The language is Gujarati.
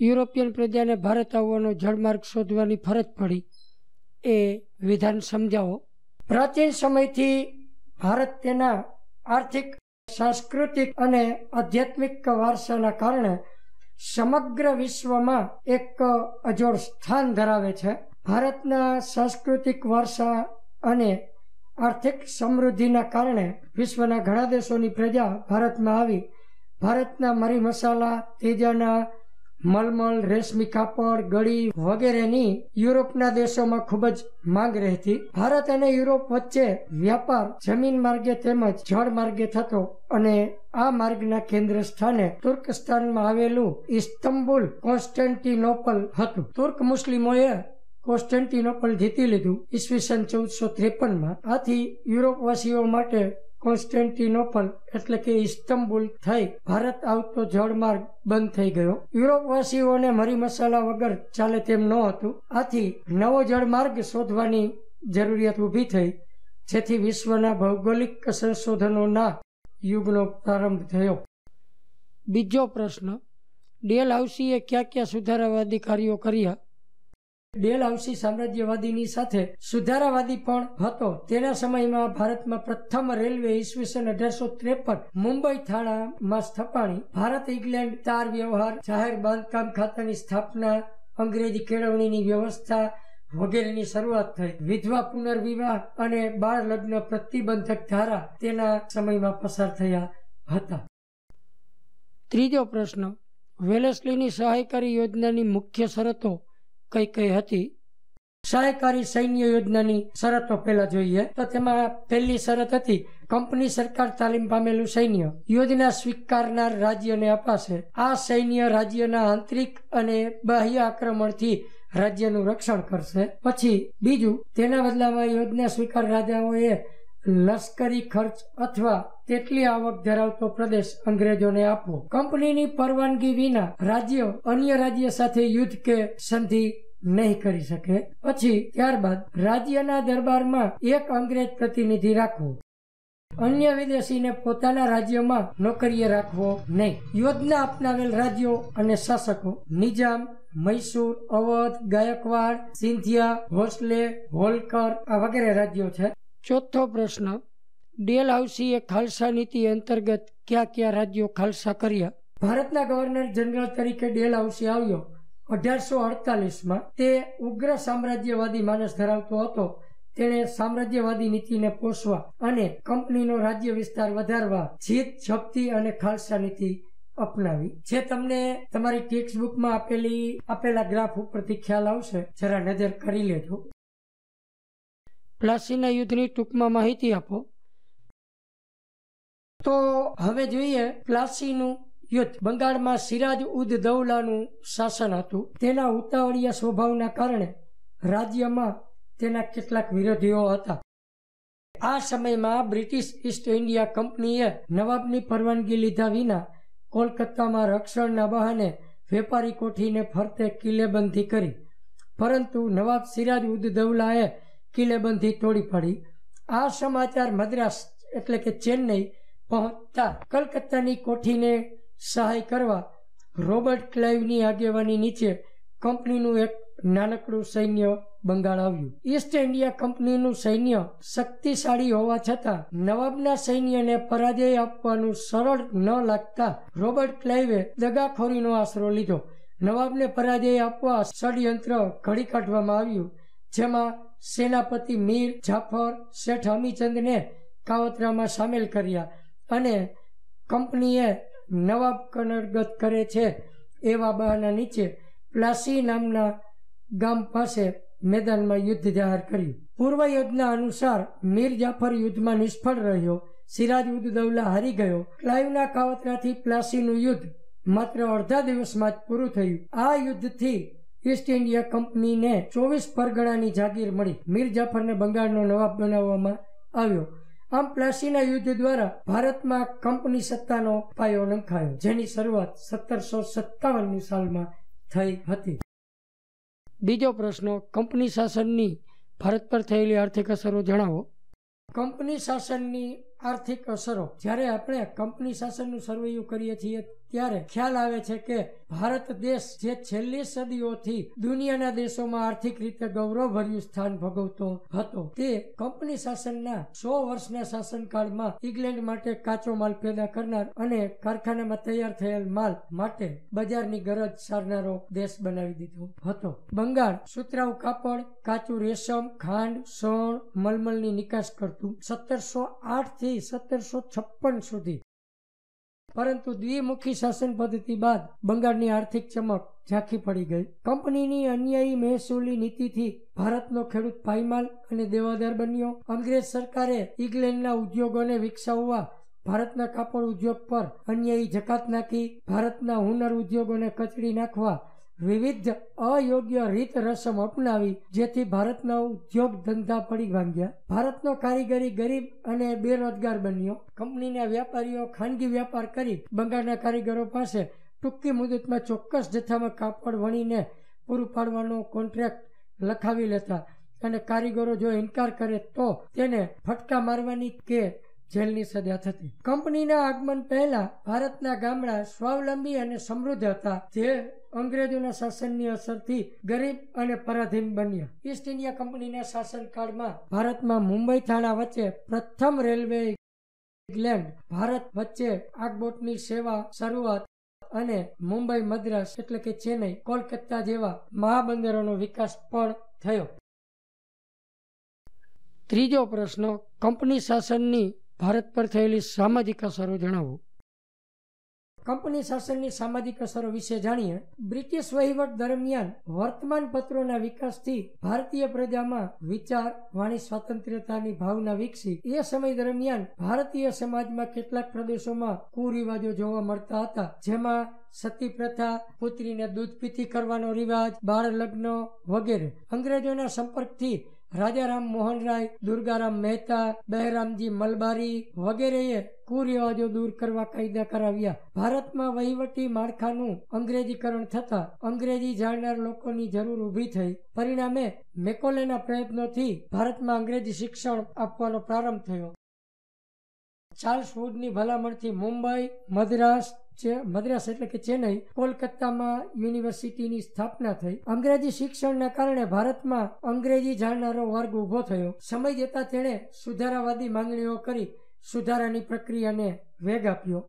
યુરોપિયન પ્રજાને ભારત આવવાનો જળમાર્ગ શોધવાની ફરજ પડી એ વિધાન સમજાવો પ્રાચીન સમયથી ભારત તેના આર્થિક સાંસ્કૃતિક અને આધ્યાત્મિક વારસાના કારણે સમગ્ર વિશ્વમાં એક અજોડ સ્થાન ધરાવે છે ભારતના સાંસ્કૃતિક વારસા અને આર્થિક સમૃદ્ધિના કારણે વિશ્વના ઘણા દેશોની પ્રજા ભારતમાં આવી ભારતના મરી મસાલા તેજાના મલમલ રેશમી કાપડ ગળી વગેરેની યુરોપના દેશોમાં ખૂબ જ માંગ રહેતી ભારત અને યુરોપ વચ્ચે વ્યાપાર જમીન માર્ગે તેમજ જળ માર્ગે થતો અને આ માર્ગના કેન્દ્ર સ્થાને તુર્કસ્તાનમાં આવેલું ઇસ્તંબુલ કોન્સ્ટન્ટિનોપલ હતું તુર્ક મુસ્લિમોએ કોન્સ્ટન્ટિનોપલ જીતી લીધું ઈસવીસન ચૌદસો ત્રેપનમાં આથી યુરોપવાસીઓ માટે કોન્સ્ટેન્ટિનોપલ એટલે કે ઇસ્તંબુલ થઈ ભારત આવતો જળમાર્ગ બંધ થઈ ગયો યુરોપવાસીઓને મરી મસાલા વગર ચાલે તેમ ન હતું આથી નવો જળમાર્ગ શોધવાની જરૂરિયાત ઊભી થઈ જેથી વિશ્વના ભૌગોલિક સંશોધનોના યુગનો પ્રારંભ થયો બીજો પ્રશ્ન ડેલ હાઉસીએ ક્યાં ક્યાં સુધારાવાદી કાર્યો કર્યા ડેલહાઉસી સામ્રાજ્યવાદીની સાથે સુધારાવાદી પણ હતો તેના સમયમાં ભારતમાં પ્રથમ રેલવે ઈસવીસન અઢારસો ત્રેપન મુંબઈ થાણામાં સ્થપાણી ભારત ઇંગ્લેન્ડ તાર વ્યવહાર જાહેર બાંધકામ ખાતાની સ્થાપના અંગ્રેજી કેળવણીની વ્યવસ્થા વગેરેની શરૂઆત થઈ વિધવા પુનર્વિવાહ અને બાળ લગ્ન પ્રતિબંધક ધારા તેના સમયમાં પસાર થયા હતા ત્રીજો પ્રશ્ન વેલેસલીની સહાયકારી યોજનાની મુખ્ય શરતો કઈ કઈ હતી સહાયકારી સૈન્ય યોજનાની શરતો પહેલા જોઈએ તો તેમાં પહેલી શરત હતી કંપની સરકાર તાલીમ પામેલું સૈન્ય યોજના સ્વીકારનાર રાજ્યને અપાશે આ સૈન્ય રાજ્યના આંતરિક અને બાહ્ય આક્રમણથી રાજ્યનું રક્ષણ કરશે પછી બીજું તેના બદલામાં યોજના સ્વીકાર રાજાઓએ લશ્કરી ખર્ચ અથવા તેટલી આવક ધરાવતો પ્રદેશ અંગ્રેજોને આપવો કંપનીની પરવાનગી વિના રાજ્ય અન્ય રાજ્ય સાથે યુદ્ધ કે સંધિ નહીં કરી શકે પછી ત્યારબાદ રાજ્યના દરબારમાં એક અંગ્રેજ પ્રતિનિધિ રાખવો અન્ય વિદેશીને પોતાના રાજ્યમાં નોકરીએ રાખવો નહીં યોજના અપનાવેલ રાજ્યો અને શાસકો નિજામ મૈસૂર અવધ ગાયકવાડ સિંધિયા હોસલે હોલકર આ વગેરે રાજ્યો છે ચોથો પ્રશ્ન ડેલહાઉસીએ ખાલસા નીતિ અંતર્ગત કયા કયા રાજ્યો ખાલસા કર્યા ભારતના ગવર્નર જનરલ તરીકે ડેલહાઉસી આવ્યો અઢારસો અડતાલીસમાં તે ઉગ્ર સામ્રાજ્યવાદી માનસ ધરાવતો હતો તેણે સામ્રાજ્યવાદી નીતિને પોષવા અને કંપનીનો રાજ્ય વિસ્તાર વધારવા જીત જપ્તી અને ખાલસા નીતિ અપનાવી જે તમને તમારી ટેક્સ્ટ બુકમાં આપેલી આપેલા ગ્રાફ ઉપરથી ખ્યાલ આવશે જરા નજર કરી લેજો પ્લાસીના યુદ્ધની ટૂંકમાં માહિતી આપો તો હવે જોઈએ પ્લાસીનું યુદ્ધ બંગાળમાં સિરાજ ઉદ દૌલાનું શાસન હતું તેના ઉતાવળિયા સ્વભાવના કારણે રાજ્યમાં તેના કેટલાક વિરોધીઓ હતા આ સમયમાં બ્રિટિશ ઈસ્ટ ઇન્ડિયા કંપનીએ નવાબની પરવાનગી લીધા વિના કોલકાતામાં રક્ષણના બહાને વેપારી કોઠીને ફરતે કિલ્લેબંધી કરી પરંતુ નવાબ સિરાજ ઉદ દૌલાએ કિલેબંધી તોડી પડી આ સમાચાર મદ્રાસ એટલે કે ચેન્નઈ પહોંચતા કલકત્તાની કોઠીને સહાય કરવા રોબર્ટ ક્લાઇવની આગેવાની નીચે કંપનીનું એક નાનકડું સૈન્ય બંગાળ આવ્યું ઈસ્ટ ઇન્ડિયા કંપનીનું સૈન્ય શક્તિશાળી હોવા છતાં નવાબના સૈન્યને પરાજય આપવાનું સરળ ન લાગતા રોબર્ટ ક્લાઇવે દગાખોરીનો આશરો લીધો નવાબને પરાજય આપવા ષડયંત્ર ઘડી કાઢવામાં આવ્યું જેમાં સેનાપતિ મીર જાફર શેઠ હમીચંદને કાવતરામાં સામેલ કર્યા અને કંપનીએ નવાબ કનરગત કરે છે એવા બહાના નીચે પ્લાસી નામના ગામ પાસે મેદાનમાં યુદ્ધ જાહેર કર્યું પૂર્વ યોજના અનુસાર મીર જાફર યુદ્ધમાં નિષ્ફળ રહ્યો સિરાજ ઉદ દૌલા હારી ગયો ક્લાઈવના કાવતરાથી પ્લાસીનું યુદ્ધ માત્ર અડધા દિવસમાં જ પૂરું થયું આ યુદ્ધથી ઈસ્ટ ઇન્ડિયા કંપનીને ચોવીસ પરગણાની જાગીર મળી મીર જાફરને બંગાળનો નવાબ બનાવવામાં આવ્યો આમ પ્લાસીના યુદ્ધ દ્વારા ભારતમાં કંપની સત્તાનો પાયો નંખાયો જેની શરૂઆત સત્તરસો સત્તાવનની સાલમાં થઈ હતી બીજો પ્રશ્ન કંપની શાસનની ભારત પર થયેલી આર્થિક અસરો જણાવો કંપની શાસનની આર્થિક અસરો જ્યારે આપણે કંપની શાસનનું સરવૈયું કરીએ છીએ ત્યારે ખ્યાલ આવે છે કે ભારત દેશ જે છેલ્લી સદીઓથી દુનિયાના દેશોમાં આર્થિક રીતે ગૌરવભર્યું સ્થાન ભોગવતો હતો તે કંપની શાસનના સો વર્ષના શાસનકાળમાં ઇંગ્લેન્ડ માટે કાચો માલ પેદા કરનાર અને કારખાનામાં તૈયાર થયેલ માલ માટે બજારની ગરજ સારનારો દેશ બનાવી દીધો હતો બંગાળ સુતરાઉ કાપડ કાચું રેશમ ખાંડ સોણ મલમલની નિકાસ કરતું સત્તરસો આઠ થી સત્તરસો છપ્પન સુધી પરંતુ દ્વિમુખી શાસન પદ્ધતિ બાદ બંગાળની આર્થિક ચમક ઝાંખી પડી ગઈ કંપનીની અન્યાયી મહેસૂલી નીતિથી ભારતનો ખેડૂત ભાઈમાલ અને દેવાદાર બન્યો અંગ્રેજ સરકારે ઇંગ્લેન્ડના ઉદ્યોગોને વિકસાવવા ભારતના કાપડ ઉદ્યોગ પર અન્યાયી જકાત નાખી ભારતના હુનર ઉદ્યોગોને કચડી નાખવા વિવિધ અયોગ્ય રીત રસમ અપનાવી જેથી ભારતના ઉદ્યોગ ધંધા પડી ભાંગ્યા ભારતનો કારીગરી ગરીબ અને બેરોજગાર બન્યો કંપનીના વેપારીઓ ખાનગી વ્યાપાર કરી બંગાળના કારીગરો પાસે ટૂંકી મુદતમાં ચોક્કસ જથ્થામાં કાપડ વણીને પૂરું પાડવાનો કોન્ટ્રાક્ટ લખાવી લેતા અને કારીગરો જો ઇનકાર કરે તો તેને ફટકા મારવાની કે જેલની સજા થતી કંપનીના આગમન પહેલા ભારતના ગામડા સ્વાવલંબી અને સમૃદ્ધ હતા જે અંગ્રેજોના શાસનની અસરથી ગરીબ અને પરાધીન બન્યા ઈસ્ટ ઇન્ડિયા કંપનીના શાસનકાળમાં ભારતમાં મુંબઈ થાણા વચ્ચે પ્રથમ રેલવે ઇંગ્લેન્ડ ભારત વચ્ચે આગબોટની સેવા શરૂઆત અને મુંબઈ મદ્રાસ એટલે કે ચેન્નઈ કોલકાતા જેવા મહાબંદરોનો વિકાસ પણ થયો ત્રીજો પ્રશ્ન કંપની શાસનની ભારત પર થયેલી સામાજિક અસરો જણાવો કંપની શાસનની સામાજિક અસરો વિશે જાણીએ બ્રિટિશ વહીવટ દરમિયાન વર્તમાન પત્રોના વિકાસથી ભારતીય પ્રજામાં વિચાર વાણી સ્વતંત્રતાની ભાવના વિકસી એ સમય દરમિયાન ભારતીય સમાજમાં કેટલાક પ્રદેશોમાં કુરિવાજો જોવા મળતા હતા જેમાં સતી પ્રથા પુત્રીને દૂધ પીતી કરવાનો રિવાજ બાળ લગ્ન વગેરે અંગ્રેજોના સંપર્કથી રાજારામ મોહન રાય દુર્ગારામ મહેતા બહેરામજી મલબારી વગેરેએ કુરિવાજો દૂર કરવા કાયદા કરાવ્યા ભારતમાં વહીવટી માળખાનું અંગ્રેજીકરણ થતા અંગ્રેજી જાણનાર લોકોની જરૂર ઊભી થઈ પરિણામે મેકોલેના પ્રયત્નોથી ભારતમાં અંગ્રેજી શિક્ષણ આપવાનો પ્રારંભ થયો ચાર્લ્સ વુડની ભલામણથી મુંબઈ મદ્રાસ જે મદ્રાસ એટલે કે ચેન્નઈ કોલકાતામાં યુનિવર્સિટીની સ્થાપના થઈ અંગ્રેજી શિક્ષણના કારણે ભારતમાં અંગ્રેજી જાણનારો વર્ગ ઉભો થયો સમય જતા તેણે સુધારાવાદી માંગણીઓ કરી સુધારાની પ્રક્રિયાને વેગ આપ્યો